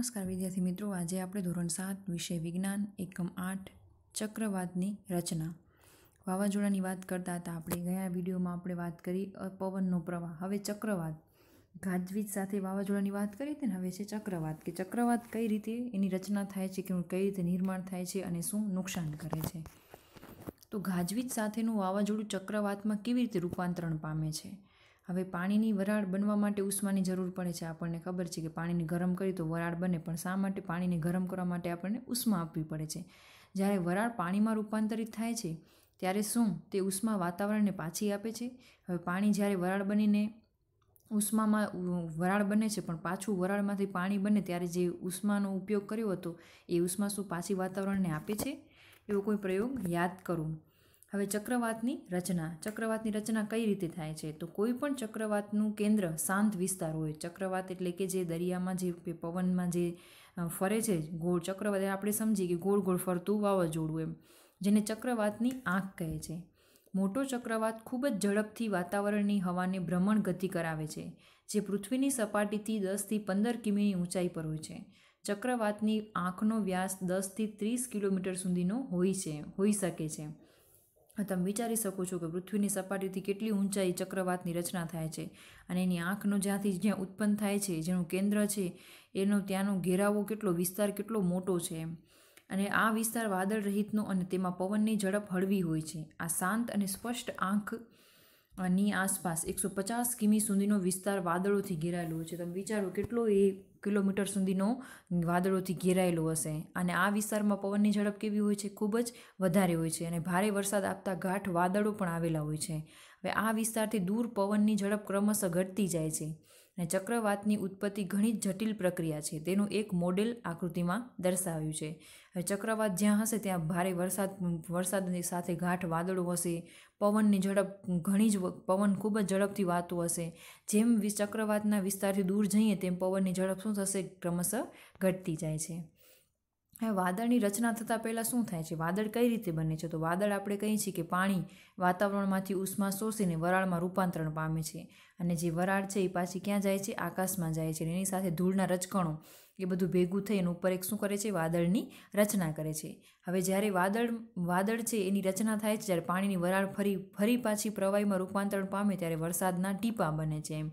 નમસ્કાર વિદ્યાર્થી મિત્રો આજે આપણે ધોરણ સાત વિષય વિજ્ઞાન એકમ આઠ ચક્રવાતની રચના વાવાઝોડાની વાત કરતા હતા આપણે ગયા વિડીયોમાં આપણે વાત કરી પવનનો પ્રવાહ હવે ચક્રવાત ગાજવીજ સાથે વાવાઝોડાની વાત કરી હતી ને હવે છે ચક્રવાત કે ચક્રવાત કઈ રીતે એની રચના થાય છે કે કઈ રીતે નિર્માણ થાય છે અને શું નુકસાન કરે છે તો ગાજવીજ સાથેનું વાવાઝોડું ચક્રવાતમાં કેવી રીતે રૂપાંતરણ પામે છે હવે પાણીની વરાળ બનવા માટે ઉષ્માની જરૂર પડે છે આપણને ખબર છે કે પાણીને ગરમ કરી તો વરાળ બને પણ શા માટે પાણીને ગરમ કરવા માટે આપણને ઉષ્મા આપવી પડે છે જ્યારે વરાળ પાણીમાં રૂપાંતરિત થાય છે ત્યારે શું તે ઉષ્મા વાતાવરણને પાછી આપે છે હવે પાણી જ્યારે વરાળ બનીને ઉષ્મામાં વરાળ બને છે પણ પાછું વરાળમાંથી પાણી બને ત્યારે જે ઉષ્માનો ઉપયોગ કર્યો હતો એ ઉષ્મા શું પાછી વાતાવરણને આપે છે એવો કોઈ પ્રયોગ યાદ કરો હવે ચક્રવાતની રચના ચક્રવાતની રચના કઈ રીતે થાય છે તો કોઈ પણ ચક્રવાતનું કેન્દ્ર શાંત વિસ્તાર હોય ચક્રવાત એટલે કે જે દરિયામાં જે પવનમાં જે ફરે છે ગોળ ચક્રવાત આપણે સમજીએ કે ગોળ ગોળ ફરતું વાવાઝોડું એમ જેને ચક્રવાતની આંખ કહે છે મોટો ચક્રવાત ખૂબ જ ઝડપથી વાતાવરણની હવાને ભ્રમણ ગતિ કરાવે છે જે પૃથ્વીની સપાટીથી દસથી પંદર કિમીની ઊંચાઈ પર હોય છે ચક્રવાતની આંખનો વ્યાસ દસથી ત્રીસ કિલોમીટર સુધીનો હોય છે હોઈ શકે છે તમે વિચારી શકો છો કે પૃથ્વીની સપાટીથી કેટલી ઊંચાઈ ચક્રવાતની રચના થાય છે અને એની આંખનો જ્યાંથી જ્યાં ઉત્પન્ન થાય છે જેનું કેન્દ્ર છે એનો ત્યાંનો ઘેરાવો કેટલો વિસ્તાર કેટલો મોટો છે અને આ વિસ્તાર વાદળ રહિતનો અને તેમાં પવનની ઝડપ હળવી હોય છે આ શાંત અને સ્પષ્ટ આંખ ની આસપાસ એકસો પચાસ કિમી સુધીનો વિસ્તાર વાદળોથી ઘેરાયેલો છે તમે વિચારો કેટલો એ કિલોમીટર સુધીનો વાદળોથી ઘેરાયેલો હશે અને આ વિસ્તારમાં પવનની ઝડપ કેવી હોય છે ખૂબ જ વધારે હોય છે અને ભારે વરસાદ આપતા ગાંઠ વાદળો પણ આવેલા હોય છે હવે આ વિસ્તારથી દૂર પવનની ઝડપ ક્રમશઃ ઘટતી જાય છે અને ચક્રવાતની ઉત્પત્તિ ઘણી જટિલ પ્રક્રિયા છે તેનું એક મોડેલ આકૃતિમાં દર્શાવ્યું છે હવે ચક્રવાત જ્યાં હશે ત્યાં ભારે વરસાદ વરસાદની સાથે ગાંઠ વાદળો હશે પવનની ઝડપ ઘણી જ પવન ખૂબ જ ઝડપથી વાતો હશે જેમ ચક્રવાતના વિસ્તારથી દૂર જઈએ તેમ પવનની ઝડપ શું થશે ક્રમશઃ ઘટતી જાય છે હવે વાદળની રચના થતાં પહેલાં શું થાય છે વાદળ કઈ રીતે બને છે તો વાદળ આપણે કહીએ છીએ કે પાણી વાતાવરણમાંથી ઉષ્મા શોષીને વરાળમાં રૂપાંતરણ પામે છે અને જે વરાળ છે એ પાછી ક્યાં જાય છે આકાશમાં જાય છે એની સાથે ધૂળના રચકણો એ બધું ભેગું થઈ એનું ઉપર એક શું કરે છે વાદળની રચના કરે છે હવે જ્યારે વાદળ વાદળ છે એની રચના થાય છે જ્યારે પાણીની વરાળ ફરી ફરી પાછી પ્રવાહીમાં રૂપાંતરણ પામે ત્યારે વરસાદના ટીપા બને છે એમ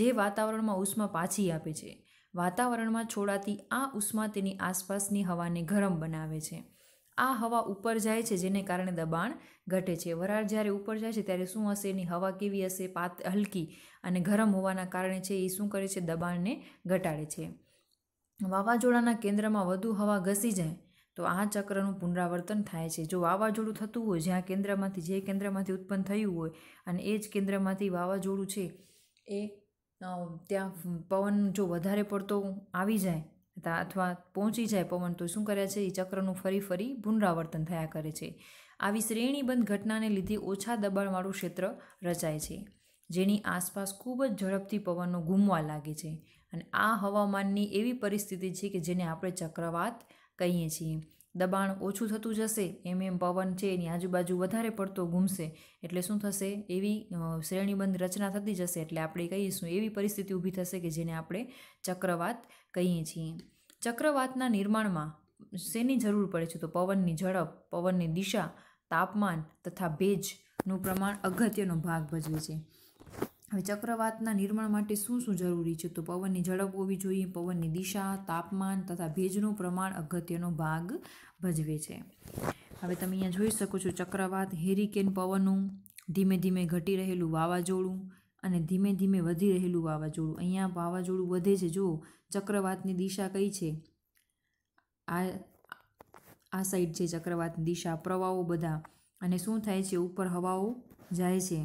જે વાતાવરણમાં ઉષ્મા પાછી આપે છે વાતાવરણમાં છોડાતી આ ઉષ્મા તેની આસપાસની હવાને ગરમ બનાવે છે આ હવા ઉપર જાય છે જેને કારણે દબાણ ઘટે છે વરાળ જ્યારે ઉપર જાય છે ત્યારે શું હશે એની હવા કેવી હશે પાત હલકી અને ગરમ હોવાના કારણે છે એ શું કરે છે દબાણને ઘટાડે છે વાવાઝોડાના કેન્દ્રમાં વધુ હવા ઘસી જાય તો આ ચક્રનું પુનરાવર્તન થાય છે જો વાવાઝોડું થતું હોય જ્યાં કેન્દ્રમાંથી જે કેન્દ્રમાંથી ઉત્પન્ન થયું હોય અને એ જ કેન્દ્રમાંથી વાવાઝોડું છે એ ત્યાં પવન જો વધારે પડતો આવી જાય અથવા પહોંચી જાય પવન તો શું કરે છે એ ચક્રનું ફરી ફરી પુનરાવર્તન થયા કરે છે આવી શ્રેણીબંધ ઘટનાને લીધે ઓછા દબાણવાળું ક્ષેત્ર રચાય છે જેની આસપાસ ખૂબ જ ઝડપથી પવનો ગુમવા લાગે છે અને આ હવામાનની એવી પરિસ્થિતિ છે કે જેને આપણે ચક્રવાત કહીએ છીએ દબાણ ઓછું થતું જશે એમ એમ પવન છે એની આજુબાજુ વધારે પડતો ઘૂમશે એટલે શું થશે એવી શ્રેણીબંધ રચના થતી જશે એટલે આપણે કહીશું એવી પરિસ્થિતિ ઊભી થશે કે જેને આપણે ચક્રવાત કહીએ છીએ ચક્રવાતના નિર્માણમાં શેની જરૂર પડે છે તો પવનની ઝડપ પવનની દિશા તાપમાન તથા ભેજનું પ્રમાણ અગત્યનો ભાગ ભજવે છે હવે ચક્રવાતના નિર્માણ માટે શું શું જરૂરી છે તો પવનની ઝડપ હોવી જોઈએ પવનની દિશા તાપમાન તથા ભેજનું પ્રમાણ અગત્યનો ભાગ ભજવે છે હવે તમે અહીંયા જોઈ શકો છો ચક્રવાત હેરિકેન પવનનું ધીમે ધીમે ઘટી રહેલું વાવાઝોડું અને ધીમે ધીમે વધી રહેલું વાવાઝોડું અહીંયા વાવાઝોડું વધે છે જો ચક્રવાતની દિશા કઈ છે આ આ સાઈડ છે ચક્રવાતની દિશા પ્રવાહો બધા અને શું થાય છે ઉપર હવાઓ જાય છે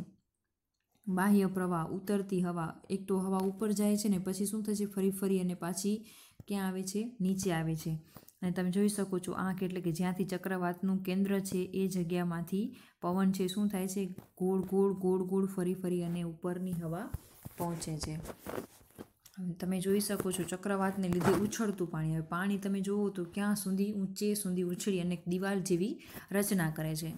બાહ્ય પ્રવાહ ઉતરતી હવા એક તો હવા ઉપર જાય છે ને પછી શું થશે ફરી ફરી અને પાછી ક્યાં આવે છે નીચે આવે છે અને તમે જોઈ શકો છો આંખ એટલે કે જ્યાંથી ચક્રવાતનું કેન્દ્ર છે એ જગ્યામાંથી પવન છે શું થાય છે ગોળ ગોળ ગોળ ગોળ ફરી ફરી અને ઉપરની હવા પહોંચે છે તમે જોઈ શકો છો ચક્રવાતને લીધે ઉછળતું પાણી હવે પાણી તમે જુઓ તો ક્યાં સુધી ઊંચે સુધી ઉછળી અને દિવાલ જેવી રચના કરે છે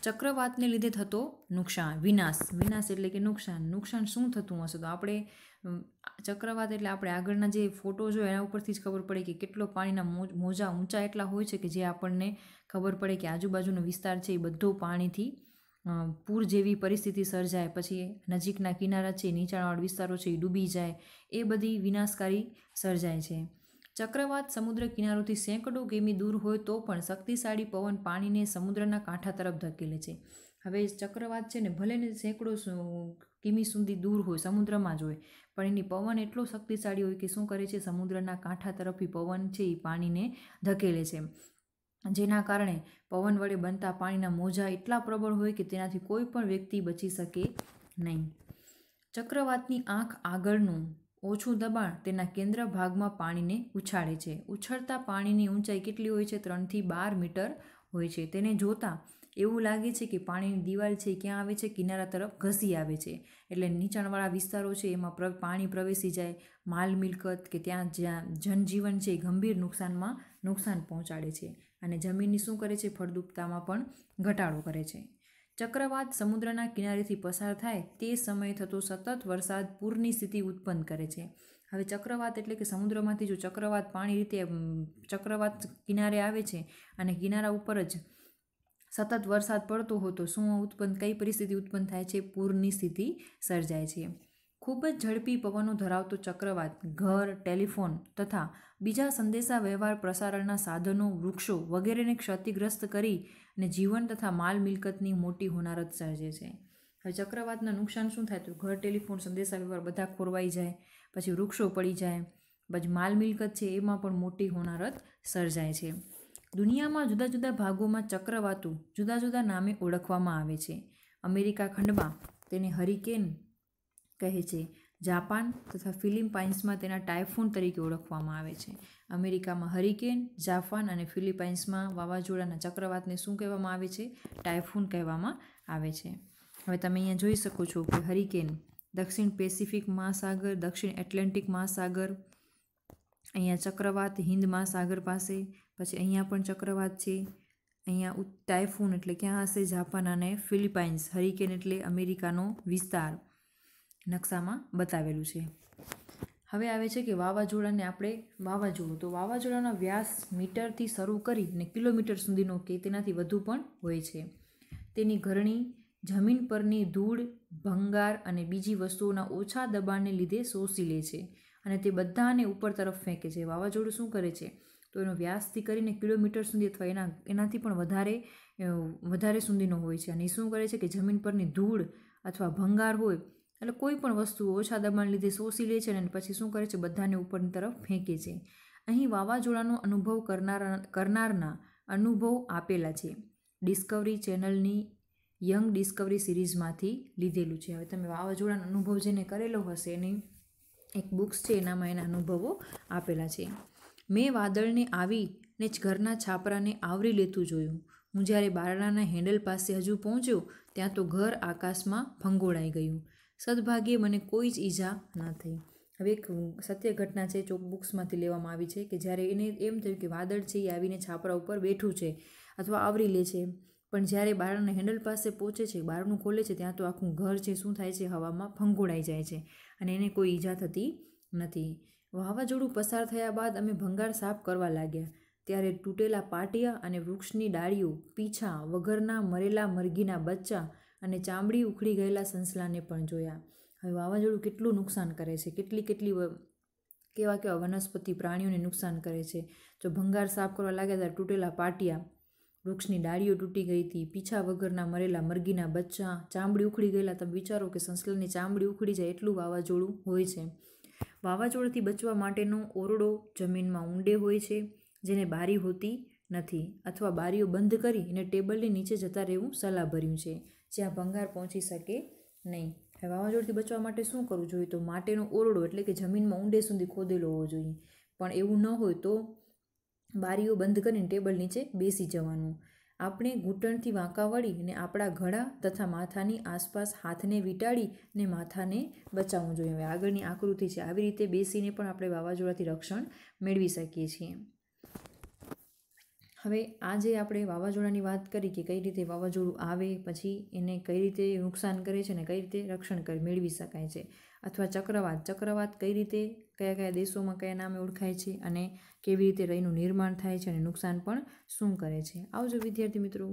ચક્રવાતને લીધે થતો નુકસાન વિનાશ વિનાશ એટલે કે નુકસાન નુકસાન શું થતું હશે તો આપણે ચક્રવાત એટલે આપણે આગળના જે ફોટો જો એના ઉપરથી જ ખબર પડે કે કેટલો પાણીના મોજા ઊંચા એટલા હોય છે કે જે આપણને ખબર પડે કે આજુબાજુનો વિસ્તાર છે એ બધો પાણીથી પૂર જેવી પરિસ્થિતિ સર્જાય પછી નજીકના કિનારા છે નીચાણવાળા વિસ્તારો છે એ ડૂબી જાય એ બધી વિનાશકારી સર્જાય છે ચક્રવાત સમુદ્ર કિનારોથી સેંકડો કિમી દૂર હોય તો પણ શક્તિશાળી પવન પાણીને સમુદ્રના કાંઠા તરફ ધકેલે છે હવે ચક્રવાત છે ને ભલેને સેંકડો કિમી સુધી દૂર હોય સમુદ્રમાં જ હોય પણ એની પવન એટલો શક્તિશાળી હોય કે શું કરે છે સમુદ્રના કાંઠા તરફથી પવન છે એ પાણીને ધકેલે છે જેના કારણે પવન વડે બનતા પાણીના મોજા એટલા પ્રબળ હોય કે તેનાથી કોઈ પણ વ્યક્તિ બચી શકે નહીં ચક્રવાતની આંખ આગળનું ઓછું દબાણ તેના કેન્દ્ર ભાગમાં પાણીને ઉછાળે છે ઉછળતા પાણીની ઊંચાઈ કેટલી હોય છે ત્રણથી બાર મીટર હોય છે તેને જોતાં એવું લાગે છે કે પાણીની દિવાલ છે ક્યાં આવે છે કિનારા તરફ ઘસી આવે છે એટલે નીચાણવાળા વિસ્તારો છે એમાં પાણી પ્રવેશી જાય માલ મિલકત કે ત્યાં જ્યાં જનજીવન છે એ ગંભીર નુકસાનમાં નુકસાન પહોંચાડે છે અને જમીનની શું કરે છે ફળદ્રુપતામાં પણ ઘટાડો કરે છે ચક્રવાત સમુદ્રના કિનારેથી પસાર થાય તે સમયે થતો સતત વરસાદ પૂરની સ્થિતિ ઉત્પન્ન કરે છે હવે ચક્રવાત એટલે કે સમુદ્રમાંથી જો ચક્રવાત પાણી રીતે ચક્રવાત કિનારે આવે છે અને કિનારા ઉપર જ સતત વરસાદ પડતો હોતો શું ઉત્પન્ન કઈ પરિસ્થિતિ ઉત્પન્ન થાય છે પૂરની સ્થિતિ સર્જાય છે ખૂબ જ ઝડપી પવનો ધરાવતો ચક્રવાત ઘર ટેલિફોન તથા બીજા સંદેશા વ્યવહાર પ્રસારણના સાધનો વૃક્ષો વગેરેને ક્ષતિગ્રસ્ત કરી અને જીવન તથા માલ મિલકતની મોટી હોનારત સર્જે છે હવે ચક્રવાતના નુકસાન શું થાય તો ઘર ટેલિફોન સંદેશા બધા ખોરવાઈ જાય પછી વૃક્ષો પડી જાય પછી માલ મિલકત છે એમાં પણ મોટી હોનારત સર્જાય છે દુનિયામાં જુદા જુદા ભાગોમાં ચક્રવાતો જુદા જુદા નામે ઓળખવામાં આવે છે અમેરિકા ખંડમાં તેને હરિકેન કહે છે જાપાન તથા ફિલિપાઇન્સમાં તેના ટાઇફોન તરીકે ઓળખવામાં આવે છે અમેરિકામાં હરિકેન જાપાન અને ફિલિપાઇન્સમાં વાવાઝોડાના ચક્રવાતને શું કહેવામાં આવે છે ટાઇફોન કહેવામાં આવે છે હવે તમે અહીંયા જોઈ શકો છો કે હરિકેન દક્ષિણ પેસિફિક મહાસાગર દક્ષિણ એટલાન્ટિક મહાસાગર અહીંયા ચક્રવાત હિન્દ મહાસાગર પાસે પછી અહીંયા પણ ચક્રવાત છે અહીંયા ટાઇફૂન એટલે ક્યાં હશે જાપાન અને ફિલિપાઇન્સ હરિકેન એટલે અમેરિકાનો વિસ્તાર નકશામાં બતાવેલું છે હવે આવે છે કે વાવાઝોડાને આપણે વાવાઝોડું તો વાવાઝોડાના વ્યાસ મીટરથી શરૂ કરીને કિલોમીટર સુધીનો કે તેનાથી વધુ પણ હોય છે તેની ઘરણી જમીન પરની ધૂળ ભંગાર અને બીજી વસ્તુઓના ઓછા દબાણને લીધે શોષી લે છે અને તે બધાને ઉપર તરફ ફેંકે છે વાવાઝોડું શું કરે છે તો એનો વ્યાસથી કરીને કિલોમીટર સુધી અથવા એના એનાથી પણ વધારે વધારે સુધીનો હોય છે અને એ શું કરે છે કે જમીન પરની ધૂળ અથવા ભંગાર હોય એટલે કોઈ પણ વસ્તુ ઓછા દબાણ લીધે શોષી લે છે અને પછી શું કરે છે બધાને ઉપરની તરફ ફેંકે છે અહીં વાવાઝોડાનો અનુભવ કરનાર કરનારના અનુભવ આપેલા છે ડિસ્કવરી ચેનલની યંગ ડિસ્કવરી સિરીઝમાંથી લીધેલું છે હવે તમે વાવાઝોડાનો અનુભવ જેને કરેલો હશે એની એક બુક્સ છે એનામાં એના અનુભવો આપેલા છે મેં વાદળને આવી ને જ ઘરના છાપરાને આવરી લેતું જોયું હું જ્યારે બારણાના હેન્ડલ પાસે હજુ પહોંચ્યો ત્યાં તો ઘર આકાશમાં ભંગોળાઈ ગયું સદભાગ્યે મને કોઈ જ ઈજા ન થઈ હવે એક સત્ય ઘટના છે ચોક બુક્સમાંથી લેવામાં આવી છે કે જ્યારે એને એમ થયું કે વાદળ છે એ આવીને છાપરા ઉપર બેઠું છે અથવા આવરી લે છે પણ જ્યારે બારણના હેન્ડલ પાસે પહોંચે છે બારણું ખોલે છે ત્યાં તો આખું ઘર છે શું થાય છે હવામાં ફંગોળાઈ જાય છે અને એને કોઈ ઈજા થતી નથી વાવાઝોડું પસાર થયા બાદ અમે ભંગાર સાફ કરવા લાગ્યા ત્યારે તૂટેલા પાટિયા અને વૃક્ષની ડાળીઓ પીછા વગરના મરેલા મરઘીના બચ્ચા અને ચામડી ઉખડી ગયેલા સંસલાને પણ જોયા હવે વાવાઝોડું કેટલું નુકસાન કરે છે કેટલી કેટલી કેવા કેવા વનસ્પતિ પ્રાણીઓને નુકસાન કરે છે જો ભંગાર સાફ કરવા લાગ્યા ત્યારે તૂટેલા પાટિયા વૃક્ષની ડાળીઓ તૂટી ગઈ હતી પીછા વગરના મરેલા મરઘીના બચ્ચા ચામડી ઉખડી ગયેલા તમે વિચારો કે સંસલાની ચામડી ઉખડી જાય એટલું વાવાઝોડું હોય છે વાવાઝોડાથી બચવા માટેનો ઓરડો જમીનમાં ઊંડે હોય છે જેને બારી હોતી નથી અથવા બારીઓ બંધ કરી અને ટેબલની નીચે જતા રહેવું સલાહભર્યું છે જ્યાં ભંગાર પહોંચી શકે નહીં હવે વાવાઝોડથી બચવા માટે શું કરવું જોઈએ તો માટેનો ઓરડો એટલે કે જમીનમાં ઊંડે સુધી ખોદેલો હોવો જોઈએ પણ એવું ન હોય તો બારીઓ બંધ કરીને ટેબલ નીચે બેસી જવાનું આપણે ઘૂંટણથી વાંકા વળી અને આપણા ઘડા તથા માથાની આસપાસ હાથને વીંટાળી ને માથાને બચાવવું જોઈએ હવે આગળની આકૃતિ છે આવી રીતે બેસીને પણ આપણે વાવાઝોડાથી રક્ષણ મેળવી શકીએ છીએ હવે આજે આપણે વાવાઝોડાની વાત કરી કે કઈ રીતે વાવાઝોડું આવે પછી એને કઈ રીતે નુકસાન કરે છે અને કઈ રીતે રક્ષણ કરી મેળવી શકાય છે અથવા ચક્રવાત ચક્રવાત કઈ રીતે કયા કયા દેશોમાં કયા નામે ઓળખાય છે અને કેવી રીતે રહીનું નિર્માણ થાય છે અને નુકસાન પણ શું કરે છે આવજો વિદ્યાર્થી મિત્રો